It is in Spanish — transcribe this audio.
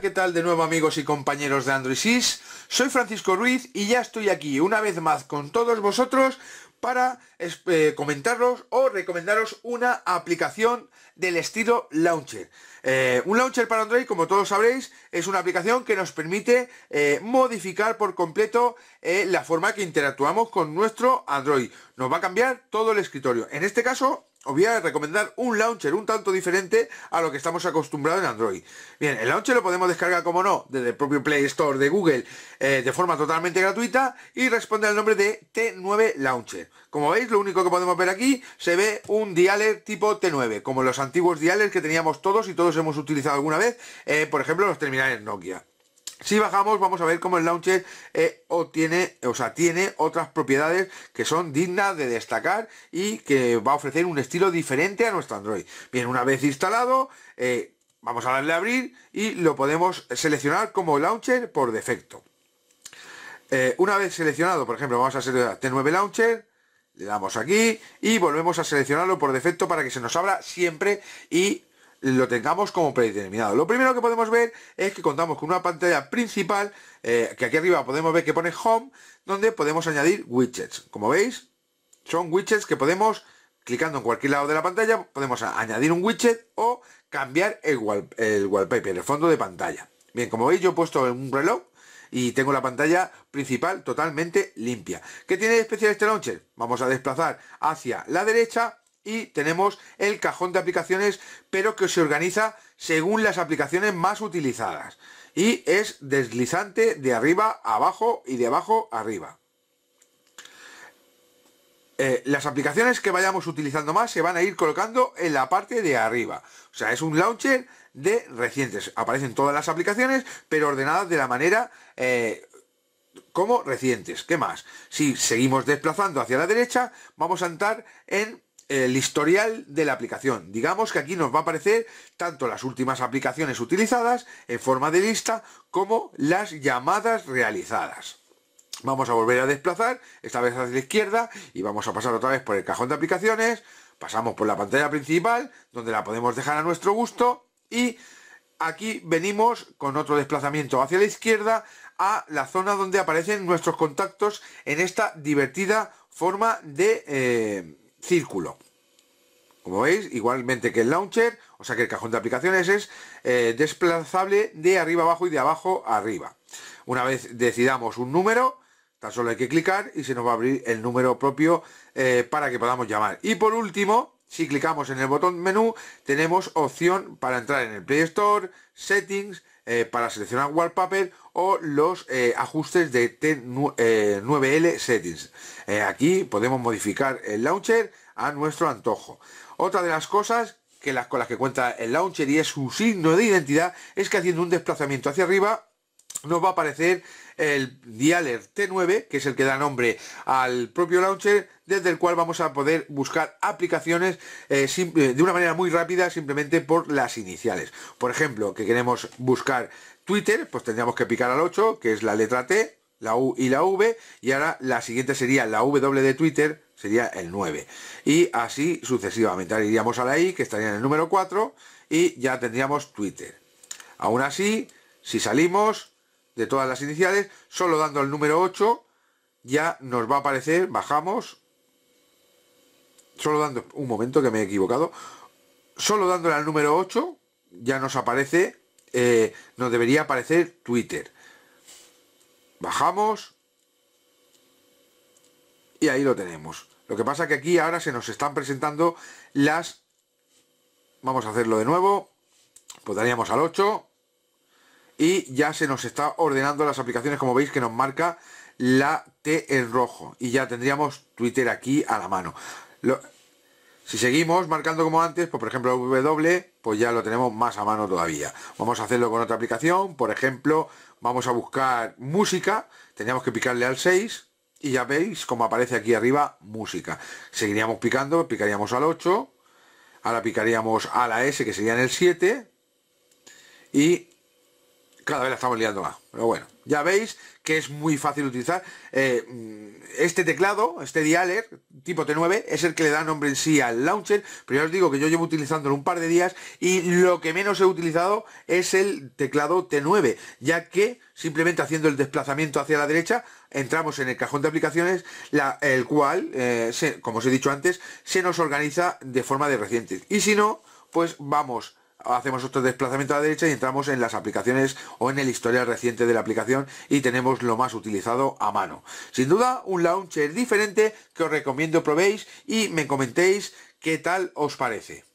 ¿qué tal de nuevo amigos y compañeros de Android Soy Francisco Ruiz y ya estoy aquí una vez más con todos vosotros para eh, comentaros o recomendaros una aplicación del estilo Launcher. Eh, un Launcher para Android, como todos sabréis, es una aplicación que nos permite eh, modificar por completo la forma que interactuamos con nuestro Android. Nos va a cambiar todo el escritorio. En este caso, os voy a recomendar un launcher un tanto diferente a lo que estamos acostumbrados en Android. Bien, el launcher lo podemos descargar, como no, desde el propio Play Store de Google eh, de forma totalmente gratuita y responde al nombre de T9 Launcher. Como veis, lo único que podemos ver aquí se ve un dialer tipo T9, como los antiguos dialers que teníamos todos y todos hemos utilizado alguna vez, eh, por ejemplo, los terminales Nokia. Si bajamos vamos a ver cómo el launcher eh, obtiene, o sea, tiene otras propiedades que son dignas de destacar y que va a ofrecer un estilo diferente a nuestro Android. Bien, una vez instalado, eh, vamos a darle a abrir y lo podemos seleccionar como launcher por defecto. Eh, una vez seleccionado, por ejemplo, vamos a seleccionar T9 este Launcher, le damos aquí y volvemos a seleccionarlo por defecto para que se nos abra siempre y lo tengamos como predeterminado. Lo primero que podemos ver es que contamos con una pantalla principal, eh, que aquí arriba podemos ver que pone Home, donde podemos añadir widgets. Como veis, son widgets que podemos, clicando en cualquier lado de la pantalla, podemos añadir un widget o cambiar el, el wallpaper, el fondo de pantalla. Bien, como veis yo he puesto un reloj y tengo la pantalla principal totalmente limpia. ¿Qué tiene de especial este launcher? Vamos a desplazar hacia la derecha y tenemos el cajón de aplicaciones pero que se organiza según las aplicaciones más utilizadas y es deslizante de arriba a abajo y de abajo arriba eh, las aplicaciones que vayamos utilizando más se van a ir colocando en la parte de arriba o sea es un launcher de recientes aparecen todas las aplicaciones pero ordenadas de la manera eh, como recientes. ¿Qué más? Si seguimos desplazando hacia la derecha, vamos a entrar en el historial de la aplicación. Digamos que aquí nos va a aparecer tanto las últimas aplicaciones utilizadas en forma de lista como las llamadas realizadas. Vamos a volver a desplazar, esta vez hacia la izquierda, y vamos a pasar otra vez por el cajón de aplicaciones, pasamos por la pantalla principal, donde la podemos dejar a nuestro gusto, y aquí venimos con otro desplazamiento hacia la izquierda a la zona donde aparecen nuestros contactos en esta divertida forma de... Eh, círculo. Como veis, igualmente que el launcher, o sea que el cajón de aplicaciones es eh, desplazable de arriba abajo y de abajo arriba. Una vez decidamos un número, tan solo hay que clicar y se nos va a abrir el número propio eh, para que podamos llamar. Y por último, si clicamos en el botón menú, tenemos opción para entrar en el Play Store, Settings, eh, para seleccionar wallpaper o los eh, ajustes de T9L eh, settings. aquí podemos modificar el launcher a nuestro antojo. Otra de las cosas que las, con las que cuenta el launcher y es su signo de identidad es que haciendo un desplazamiento hacia arriba nos va a aparecer el dialer T9, que es el que da nombre al propio launcher, desde el cual vamos a poder buscar aplicaciones eh, eh, de una manera muy rápida, simplemente por las iniciales. Por ejemplo, que queremos buscar Twitter, pues tendríamos que picar al 8, que es la letra T, la U y la V, y ahora la siguiente sería la W de Twitter, sería el 9. Y así sucesivamente. iríamos a la I, que estaría en el número 4, y ya tendríamos Twitter. Aún así, si salimos, de todas las iniciales, solo dando el número 8 ya nos va a aparecer, bajamos, solo dando, un momento que me he equivocado, solo dándole al número 8 ya nos aparece, eh, nos debería aparecer Twitter. Bajamos y ahí lo tenemos. Lo que pasa que aquí ahora se nos están presentando las... Vamos a hacerlo de nuevo. Pues daríamos al 8 y ya se nos está ordenando las aplicaciones como veis que nos marca la T en rojo y ya tendríamos Twitter aquí a la mano si seguimos marcando como antes pues, por ejemplo W pues ya lo tenemos más a mano todavía vamos a hacerlo con otra aplicación por ejemplo vamos a buscar música teníamos que picarle al 6 y ya veis como aparece aquí arriba música seguiríamos picando picaríamos al 8 ahora picaríamos a la S que sería en el 7 y cada vez la estamos liando más. Pero bueno, ya veis que es muy fácil utilizar. Eh, mm, este teclado, este dialer, tipo T9, es el que le da nombre en sí al launcher. Pero ya os digo que yo llevo utilizándolo un par de días y lo que menos he utilizado es el teclado T9, ya que simplemente haciendo el desplazamiento hacia la derecha entramos en el cajón de aplicaciones, el cual, eh, como os he dicho antes, se nos organiza de forma de reciente Y si no, pues vamos hacemos otro desplazamiento a la derecha y entramos en las aplicaciones o en el historial reciente de la aplicación y tenemos lo más utilizado a mano. Sin duda, un launcher diferente que os recomiendo probéis y me comentéis qué tal os parece.